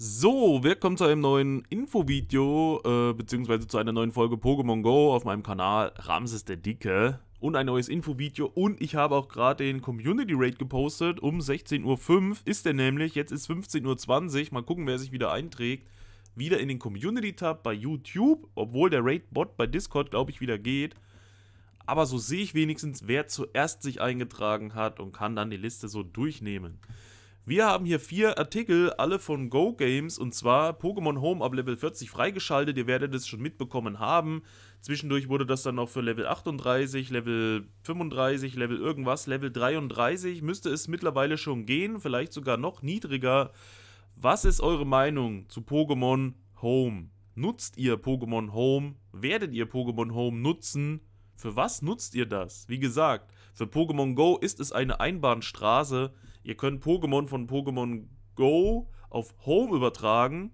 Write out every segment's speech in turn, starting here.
So, willkommen zu einem neuen Infovideo, äh, beziehungsweise zu einer neuen Folge Pokémon Go auf meinem Kanal Ramses der Dicke und ein neues Infovideo und ich habe auch gerade den Community Raid gepostet um 16.05 Uhr ist der nämlich, jetzt ist 15.20 Uhr, mal gucken wer sich wieder einträgt, wieder in den Community Tab bei YouTube, obwohl der Raid-Bot bei Discord glaube ich wieder geht, aber so sehe ich wenigstens wer zuerst sich eingetragen hat und kann dann die Liste so durchnehmen. Wir haben hier vier Artikel, alle von Go Games, und zwar Pokémon Home ab Level 40 freigeschaltet. Ihr werdet es schon mitbekommen haben. Zwischendurch wurde das dann noch für Level 38, Level 35, Level irgendwas, Level 33. Müsste es mittlerweile schon gehen, vielleicht sogar noch niedriger. Was ist eure Meinung zu Pokémon Home? Nutzt ihr Pokémon Home? Werdet ihr Pokémon Home nutzen? Für was nutzt ihr das? Wie gesagt, für Pokémon Go ist es eine Einbahnstraße ihr könnt Pokémon von Pokémon Go auf Home übertragen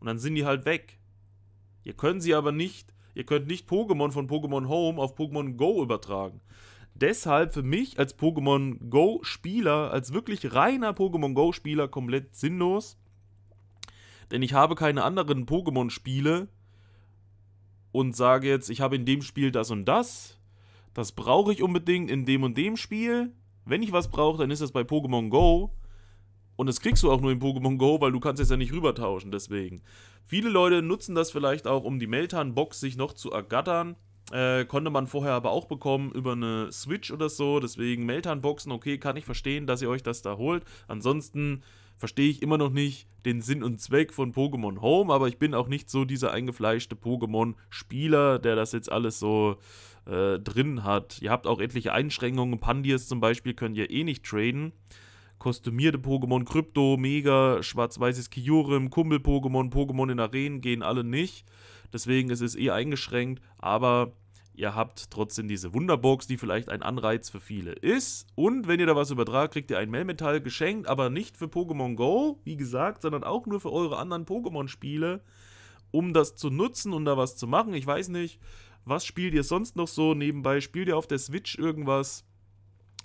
und dann sind die halt weg. Ihr könnt sie aber nicht, ihr könnt nicht Pokémon von Pokémon Home auf Pokémon Go übertragen. Deshalb für mich als Pokémon Go Spieler, als wirklich reiner Pokémon Go Spieler komplett sinnlos. Denn ich habe keine anderen Pokémon Spiele und sage jetzt, ich habe in dem Spiel das und das. Das brauche ich unbedingt in dem und dem Spiel wenn ich was brauche, dann ist das bei Pokémon Go. Und das kriegst du auch nur in Pokémon Go, weil du kannst jetzt ja nicht rübertauschen, deswegen. Viele Leute nutzen das vielleicht auch, um die Meltan-Box sich noch zu ergattern. Äh, konnte man vorher aber auch bekommen über eine Switch oder so. Deswegen Meltan-Boxen, okay, kann ich verstehen, dass ihr euch das da holt. Ansonsten verstehe ich immer noch nicht den Sinn und Zweck von Pokémon Home, aber ich bin auch nicht so dieser eingefleischte Pokémon-Spieler, der das jetzt alles so äh, drin hat. Ihr habt auch etliche Einschränkungen. Pandias zum Beispiel könnt ihr eh nicht traden. Kostümierte Pokémon, Krypto, Mega, schwarz-weißes Kyurem, Kumpel-Pokémon, Pokémon in Arenen gehen alle nicht. Deswegen ist es eh eingeschränkt, aber ihr habt trotzdem diese Wunderbox, die vielleicht ein Anreiz für viele ist. Und wenn ihr da was übertragt, kriegt ihr ein Melmetall geschenkt, aber nicht für Pokémon Go, wie gesagt, sondern auch nur für eure anderen Pokémon-Spiele, um das zu nutzen und da was zu machen. Ich weiß nicht, was spielt ihr sonst noch so nebenbei? Spielt ihr auf der Switch irgendwas?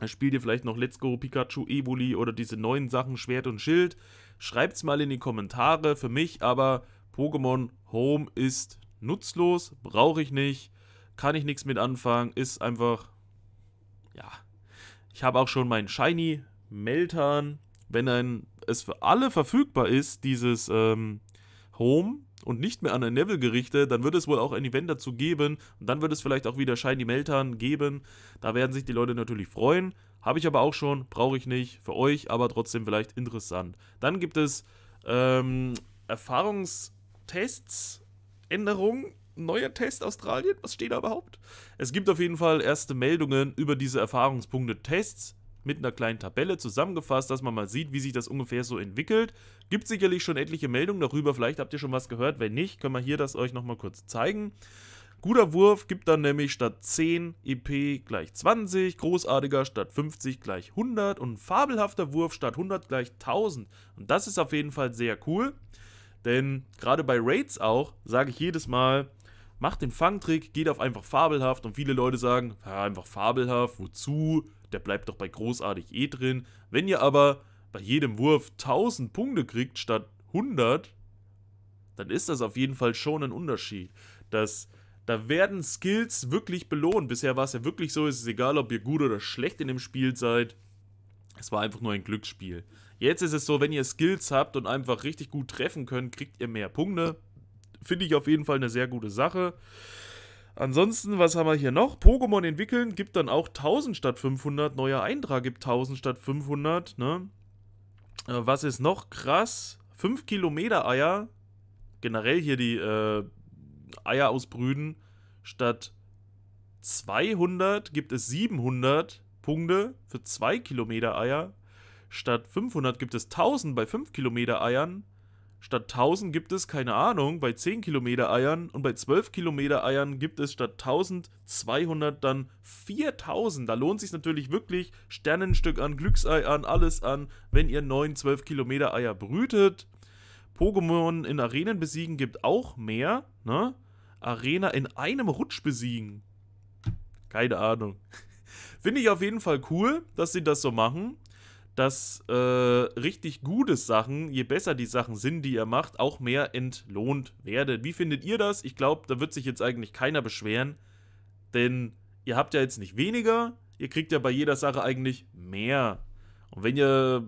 Spielt ihr vielleicht noch Let's Go Pikachu Evoli oder diese neuen Sachen Schwert und Schild? Schreibt es mal in die Kommentare. Für mich aber Pokémon Home ist nutzlos, brauche ich nicht, kann ich nichts mit anfangen, ist einfach ja. Ich habe auch schon meinen Shiny Meltan, wenn ein es für alle verfügbar ist, dieses ähm, Home, und nicht mehr an ein Neville gerichtet, dann wird es wohl auch ein Event dazu geben und dann wird es vielleicht auch wieder Shiny Meltern geben. Da werden sich die Leute natürlich freuen. Habe ich aber auch schon, brauche ich nicht. Für euch aber trotzdem vielleicht interessant. Dann gibt es ähm, Erfahrungstests, Änderungen neuer Test Australien? Was steht da überhaupt? Es gibt auf jeden Fall erste Meldungen über diese Erfahrungspunkte Tests mit einer kleinen Tabelle zusammengefasst, dass man mal sieht, wie sich das ungefähr so entwickelt. Gibt sicherlich schon etliche Meldungen darüber, vielleicht habt ihr schon was gehört, wenn nicht, können wir hier das euch nochmal kurz zeigen. Guter Wurf gibt dann nämlich statt 10 EP gleich 20, großartiger statt 50 gleich 100 und fabelhafter Wurf statt 100 gleich 1000. Und das ist auf jeden Fall sehr cool, denn gerade bei Raids auch sage ich jedes Mal, macht den Fangtrick, geht auf einfach fabelhaft und viele Leute sagen, ja, einfach fabelhaft, wozu? der bleibt doch bei großartig eh drin. Wenn ihr aber bei jedem Wurf 1000 Punkte kriegt statt 100, dann ist das auf jeden Fall schon ein Unterschied. Das, da werden Skills wirklich belohnt. Bisher war es ja wirklich so, es ist egal, ob ihr gut oder schlecht in dem Spiel seid. Es war einfach nur ein Glücksspiel. Jetzt ist es so, wenn ihr Skills habt und einfach richtig gut treffen könnt, kriegt ihr mehr Punkte. Finde ich auf jeden Fall eine sehr gute Sache. Ansonsten, was haben wir hier noch? Pokémon entwickeln gibt dann auch 1000 statt 500. Neuer Eintrag gibt 1000 statt 500. Ne? Äh, was ist noch krass? 5 Kilometer Eier. Generell hier die äh, Eier ausbrüden. Statt 200 gibt es 700 Punkte für 2 Kilometer Eier. Statt 500 gibt es 1000 bei 5 Kilometer Eiern statt 1000 gibt es, keine Ahnung, bei 10 Kilometer Eiern und bei 12 Kilometer Eiern gibt es statt 1200 dann 4000. Da lohnt sich natürlich wirklich Sternenstück an, Glücksei an, alles an, wenn ihr 9, 12 Kilometer Eier brütet. Pokémon in Arenen besiegen gibt auch mehr, ne? Arena in einem Rutsch besiegen. Keine Ahnung. Finde ich auf jeden Fall cool, dass sie das so machen dass äh, richtig gute Sachen, je besser die Sachen sind, die ihr macht, auch mehr entlohnt werdet. Wie findet ihr das? Ich glaube, da wird sich jetzt eigentlich keiner beschweren, denn ihr habt ja jetzt nicht weniger, ihr kriegt ja bei jeder Sache eigentlich mehr. Und wenn ihr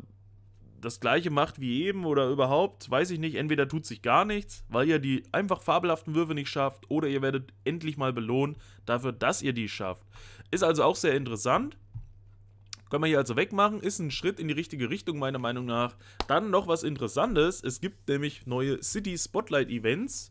das gleiche macht wie eben oder überhaupt, weiß ich nicht, entweder tut sich gar nichts, weil ihr die einfach fabelhaften Würfe nicht schafft, oder ihr werdet endlich mal belohnt dafür, dass ihr die schafft. Ist also auch sehr interessant. Können wir hier also wegmachen. Ist ein Schritt in die richtige Richtung, meiner Meinung nach. Dann noch was Interessantes. Es gibt nämlich neue City Spotlight Events.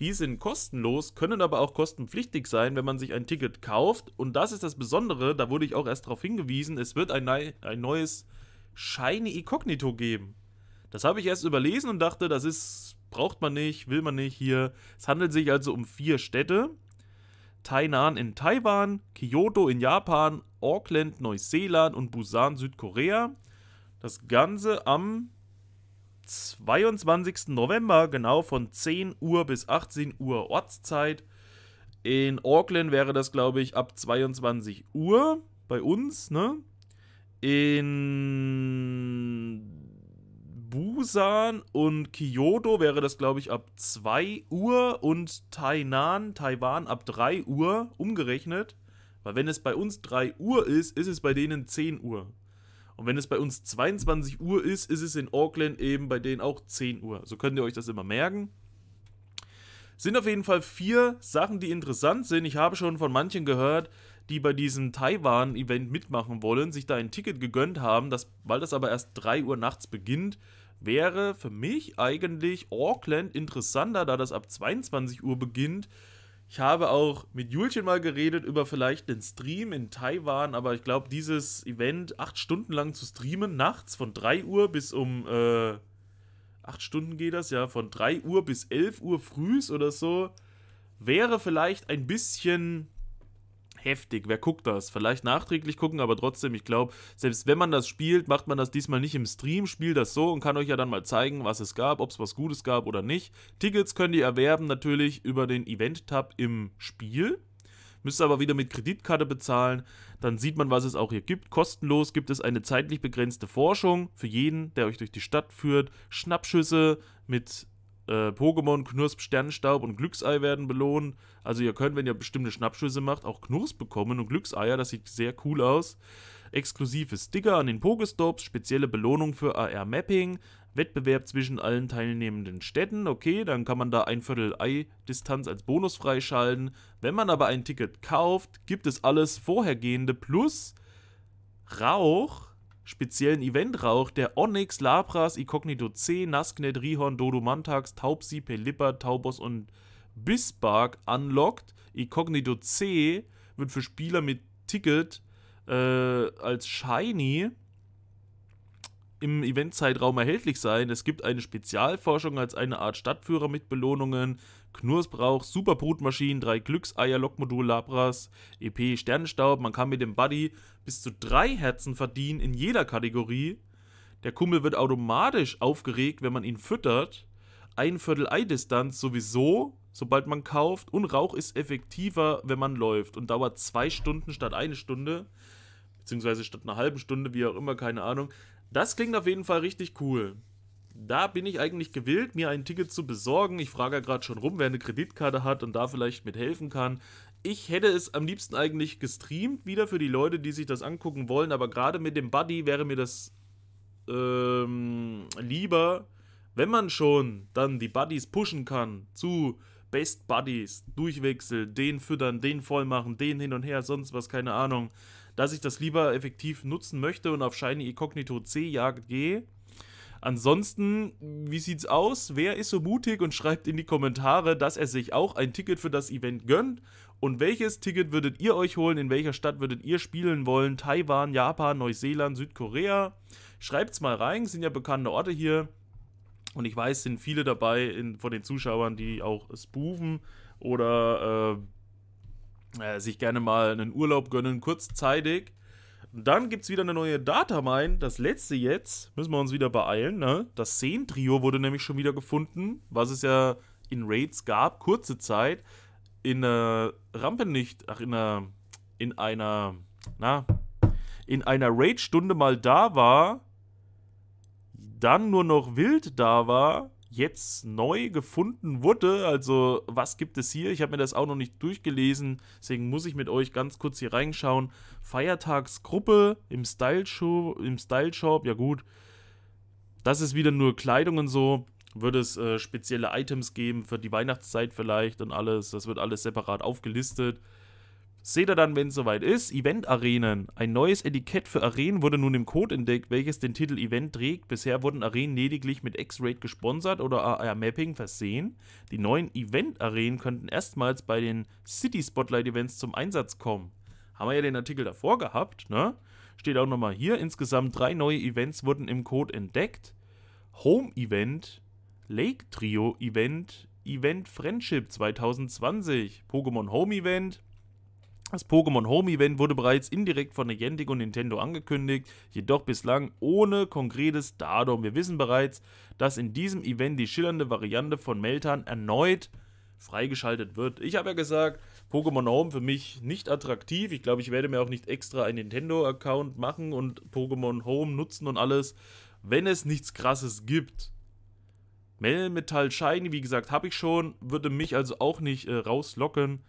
Die sind kostenlos, können aber auch kostenpflichtig sein, wenn man sich ein Ticket kauft. Und das ist das Besondere, da wurde ich auch erst darauf hingewiesen, es wird ein, ne ein neues Shiny Incognito geben. Das habe ich erst überlesen und dachte, das ist, braucht man nicht, will man nicht hier. Es handelt sich also um vier Städte. Tainan in Taiwan, Kyoto in Japan, Auckland Neuseeland und Busan Südkorea. Das Ganze am 22. November, genau von 10 Uhr bis 18 Uhr Ortszeit. In Auckland wäre das, glaube ich, ab 22 Uhr bei uns, ne? In Busan und Kyoto wäre das, glaube ich, ab 2 Uhr und Tainan, Taiwan ab 3 Uhr umgerechnet. Weil wenn es bei uns 3 Uhr ist, ist es bei denen 10 Uhr. Und wenn es bei uns 22 Uhr ist, ist es in Auckland eben bei denen auch 10 Uhr. So könnt ihr euch das immer merken. Sind auf jeden Fall vier Sachen, die interessant sind. Ich habe schon von manchen gehört, die bei diesem Taiwan-Event mitmachen wollen, sich da ein Ticket gegönnt haben, das, weil das aber erst 3 Uhr nachts beginnt wäre für mich eigentlich Auckland interessanter, da das ab 22 Uhr beginnt. Ich habe auch mit Julchen mal geredet über vielleicht den Stream in Taiwan, aber ich glaube, dieses Event acht Stunden lang zu streamen, nachts von 3 Uhr bis um äh, 8 Stunden geht das, ja, von 3 Uhr bis 11 Uhr frühs oder so, wäre vielleicht ein bisschen heftig. Wer guckt das? Vielleicht nachträglich gucken, aber trotzdem, ich glaube, selbst wenn man das spielt, macht man das diesmal nicht im Stream, spielt das so und kann euch ja dann mal zeigen, was es gab, ob es was Gutes gab oder nicht. Tickets könnt ihr erwerben natürlich über den Event-Tab im Spiel. Müsst aber wieder mit Kreditkarte bezahlen. Dann sieht man, was es auch hier gibt. Kostenlos gibt es eine zeitlich begrenzte Forschung für jeden, der euch durch die Stadt führt. Schnappschüsse mit äh, Pokémon, Knusp, Sternenstaub und Glücksei werden belohnt. Also ihr könnt, wenn ihr bestimmte Schnappschüsse macht, auch Knusp bekommen und Glückseier. Das sieht sehr cool aus. Exklusive Sticker an den Pokestops, spezielle Belohnung für AR-Mapping, Wettbewerb zwischen allen teilnehmenden Städten. Okay, dann kann man da ein Viertel Ei-Distanz als Bonus freischalten. Wenn man aber ein Ticket kauft, gibt es alles vorhergehende plus Rauch speziellen Eventrauch der Onyx, Labras, Incognito C, Nasknet, Rihorn, Dodo Mantax, Taubsi, Pelipper, Taubos und Bisbark unlockt. Incognito C wird für Spieler mit Ticket äh, als Shiny im Eventzeitraum erhältlich sein. Es gibt eine Spezialforschung als eine Art Stadtführer mit Belohnungen, Knursbrauch, Superbrutmaschinen, drei Glückseier, Lokmodul, Labras, EP, Sternenstaub. Man kann mit dem Buddy bis zu drei Herzen verdienen in jeder Kategorie. Der Kummel wird automatisch aufgeregt, wenn man ihn füttert. Ein Viertel Eidistanz sowieso, sobald man kauft. Und Rauch ist effektiver, wenn man läuft und dauert zwei Stunden statt eine Stunde. Beziehungsweise statt einer halben Stunde, wie auch immer, keine Ahnung. Das klingt auf jeden Fall richtig cool. Da bin ich eigentlich gewillt, mir ein Ticket zu besorgen. Ich frage ja gerade schon rum, wer eine Kreditkarte hat und da vielleicht mit helfen kann. Ich hätte es am liebsten eigentlich gestreamt, wieder für die Leute, die sich das angucken wollen, aber gerade mit dem Buddy wäre mir das ähm, lieber, wenn man schon dann die Buddies pushen kann zu Best Buddies, durchwechseln, den füttern, den voll machen, den hin und her, sonst was, keine Ahnung dass ich das lieber effektiv nutzen möchte und auf Shiny Incognito C Jagd gehe. Ansonsten, wie sieht's aus? Wer ist so mutig und schreibt in die Kommentare, dass er sich auch ein Ticket für das Event gönnt? Und welches Ticket würdet ihr euch holen? In welcher Stadt würdet ihr spielen wollen? Taiwan, Japan, Neuseeland, Südkorea? Schreibt's mal rein, sind ja bekannte Orte hier. Und ich weiß, sind viele dabei in, von den Zuschauern, die auch spoofen oder äh, äh, sich gerne mal einen Urlaub gönnen, kurzzeitig. Und dann gibt es wieder eine neue Datamine. Das letzte jetzt, müssen wir uns wieder beeilen. Ne? Das 10-Trio wurde nämlich schon wieder gefunden, was es ja in Raids gab, kurze Zeit. In einer äh, Rampe nicht, ach, in einer, äh, in einer, na, in einer Raid-Stunde mal da war, dann nur noch wild da war jetzt neu gefunden wurde. Also was gibt es hier? Ich habe mir das auch noch nicht durchgelesen, deswegen muss ich mit euch ganz kurz hier reinschauen. Feiertagsgruppe im Style Shop, im Style Shop, ja gut. Das ist wieder nur Kleidung und so. Wird es äh, spezielle Items geben für die Weihnachtszeit vielleicht und alles. Das wird alles separat aufgelistet. Seht ihr dann, wenn es soweit ist. Event-Arenen. Ein neues Etikett für Arenen wurde nun im Code entdeckt, welches den Titel Event trägt. Bisher wurden Arenen lediglich mit X-Raid gesponsert oder AR-Mapping versehen. Die neuen Event-Arenen könnten erstmals bei den City-Spotlight-Events zum Einsatz kommen. Haben wir ja den Artikel davor gehabt, ne? Steht auch nochmal hier. Insgesamt drei neue Events wurden im Code entdeckt. Home-Event, Lake-Trio-Event, Event Friendship 2020, Pokémon Home-Event, das Pokémon Home Event wurde bereits indirekt von Niantic und Nintendo angekündigt, jedoch bislang ohne konkretes Datum. Wir wissen bereits, dass in diesem Event die schillernde Variante von Meltan erneut freigeschaltet wird. Ich habe ja gesagt, Pokémon Home für mich nicht attraktiv. Ich glaube, ich werde mir auch nicht extra einen Nintendo-Account machen und Pokémon Home nutzen und alles, wenn es nichts Krasses gibt. Melmetal Shiny, wie gesagt, habe ich schon, würde mich also auch nicht äh, rauslocken.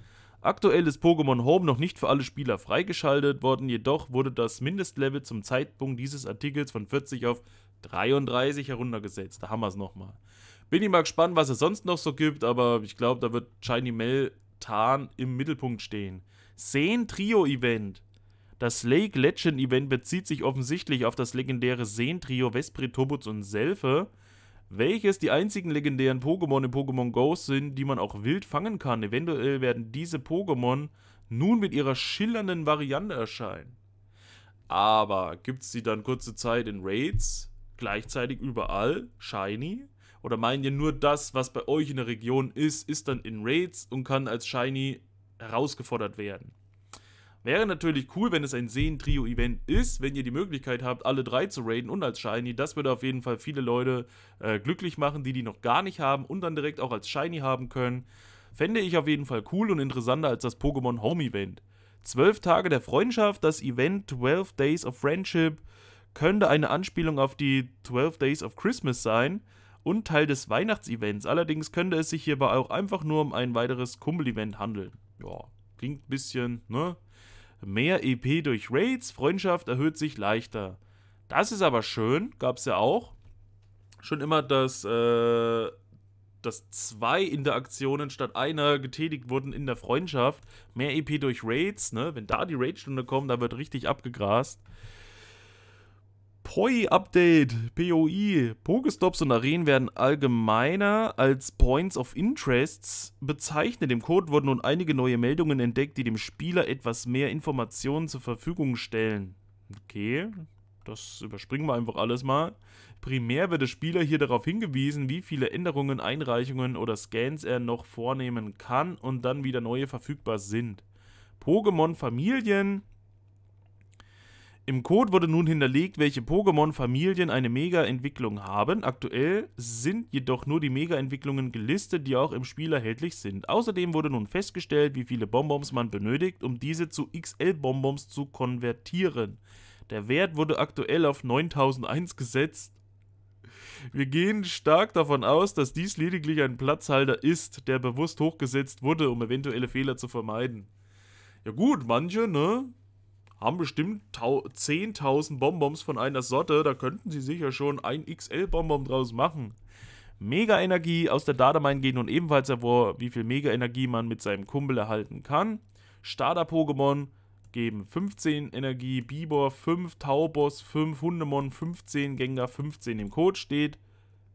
Aktuell ist Pokémon Home noch nicht für alle Spieler freigeschaltet worden, jedoch wurde das Mindestlevel zum Zeitpunkt dieses Artikels von 40 auf 33 heruntergesetzt. Da haben wir es nochmal. Bin ich mal gespannt, was es sonst noch so gibt, aber ich glaube, da wird Shiny Mel Tarn im Mittelpunkt stehen. Seen Trio Event. Das Lake Legend Event bezieht sich offensichtlich auf das legendäre Seen Trio Vespri, Tobuts und Selfe, welches die einzigen legendären Pokémon in Pokémon Go sind, die man auch wild fangen kann. Eventuell werden diese Pokémon nun mit ihrer schillernden Variante erscheinen. Aber gibt es sie dann kurze Zeit in Raids, gleichzeitig überall, shiny? Oder meinen ihr nur das, was bei euch in der Region ist, ist dann in Raids und kann als shiny herausgefordert werden? Wäre natürlich cool, wenn es ein Seen-Trio-Event ist, wenn ihr die Möglichkeit habt, alle drei zu raiden und als Shiny. Das würde auf jeden Fall viele Leute äh, glücklich machen, die die noch gar nicht haben und dann direkt auch als Shiny haben können. Fände ich auf jeden Fall cool und interessanter als das Pokémon Home-Event. 12 Tage der Freundschaft, das Event 12 Days of Friendship könnte eine Anspielung auf die 12 Days of Christmas sein und Teil des Weihnachtsevents. Allerdings könnte es sich hierbei auch einfach nur um ein weiteres Kumpel-Event handeln. Ja, klingt ein bisschen, ne? Mehr EP durch Raids, Freundschaft erhöht sich leichter. Das ist aber schön, gab es ja auch. Schon immer, dass, äh, dass zwei Interaktionen statt einer getätigt wurden in der Freundschaft. Mehr EP durch Raids, ne? Wenn da die Raid-Stunde kommt, da wird richtig abgegrast. POI-Update, POI, Pokestops und Arenen werden allgemeiner als Points of Interests bezeichnet. Im Code wurden nun einige neue Meldungen entdeckt, die dem Spieler etwas mehr Informationen zur Verfügung stellen. Okay, das überspringen wir einfach alles mal. Primär wird der Spieler hier darauf hingewiesen, wie viele Änderungen, Einreichungen oder Scans er noch vornehmen kann und dann wieder neue verfügbar sind. Pokémon-Familien im Code wurde nun hinterlegt, welche Pokémon-Familien eine Mega-Entwicklung haben. Aktuell sind jedoch nur die Mega-Entwicklungen gelistet, die auch im Spiel erhältlich sind. Außerdem wurde nun festgestellt, wie viele Bonbons man benötigt, um diese zu XL-Bonbons zu konvertieren. Der Wert wurde aktuell auf 9001 gesetzt. Wir gehen stark davon aus, dass dies lediglich ein Platzhalter ist, der bewusst hochgesetzt wurde, um eventuelle Fehler zu vermeiden. Ja gut, manche, ne? haben bestimmt 10.000 Bonbons von einer Sorte. Da könnten sie sicher schon ein XL-Bonbon draus machen. Mega-Energie aus der Datamine geht nun ebenfalls hervor, wie viel Mega-Energie man mit seinem Kumpel erhalten kann. Starter-Pokémon geben 15 Energie, Bibor 5, Taubos 5, Hundemon 15, Gengar 15 im Code steht.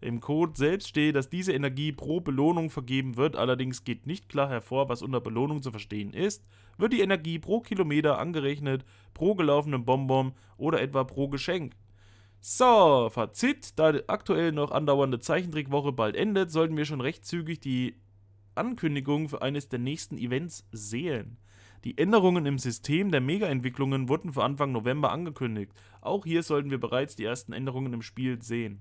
Im Code selbst steht, dass diese Energie pro Belohnung vergeben wird, allerdings geht nicht klar hervor, was unter Belohnung zu verstehen ist wird die Energie pro Kilometer angerechnet, pro gelaufenen Bonbon oder etwa pro Geschenk. So, Fazit, da die aktuell noch andauernde Zeichentrickwoche bald endet, sollten wir schon recht zügig die Ankündigung für eines der nächsten Events sehen. Die Änderungen im System der Mega-Entwicklungen wurden für Anfang November angekündigt. Auch hier sollten wir bereits die ersten Änderungen im Spiel sehen.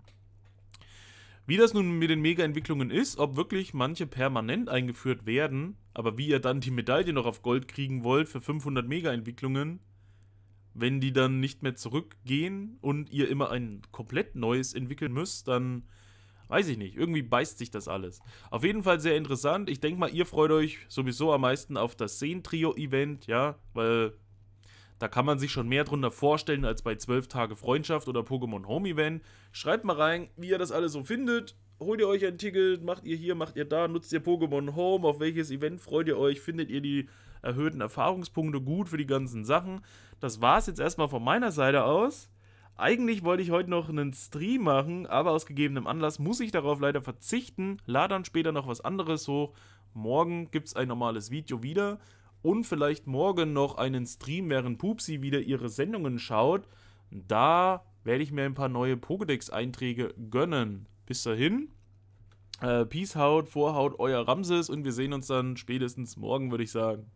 Wie das nun mit den Mega-Entwicklungen ist, ob wirklich manche permanent eingeführt werden, aber wie ihr dann die Medaille noch auf Gold kriegen wollt für 500 Mega-Entwicklungen, wenn die dann nicht mehr zurückgehen und ihr immer ein komplett neues entwickeln müsst, dann weiß ich nicht. Irgendwie beißt sich das alles. Auf jeden Fall sehr interessant. Ich denke mal, ihr freut euch sowieso am meisten auf das Seen-Trio-Event, ja, weil da kann man sich schon mehr drunter vorstellen als bei 12 Tage Freundschaft oder Pokémon Home Event. Schreibt mal rein, wie ihr das alles so findet holt ihr euch ein Ticket, macht ihr hier, macht ihr da, nutzt ihr Pokémon Home, auf welches Event freut ihr euch, findet ihr die erhöhten Erfahrungspunkte gut für die ganzen Sachen. Das war's jetzt erstmal von meiner Seite aus. Eigentlich wollte ich heute noch einen Stream machen, aber aus gegebenem Anlass muss ich darauf leider verzichten. Lade dann später noch was anderes hoch. Morgen gibt's ein normales Video wieder und vielleicht morgen noch einen Stream, während Pupsi wieder ihre Sendungen schaut. Da werde ich mir ein paar neue Pokédex-Einträge gönnen. Bis dahin. Äh, Peace out, Vorhaut, euer Ramses und wir sehen uns dann spätestens morgen, würde ich sagen.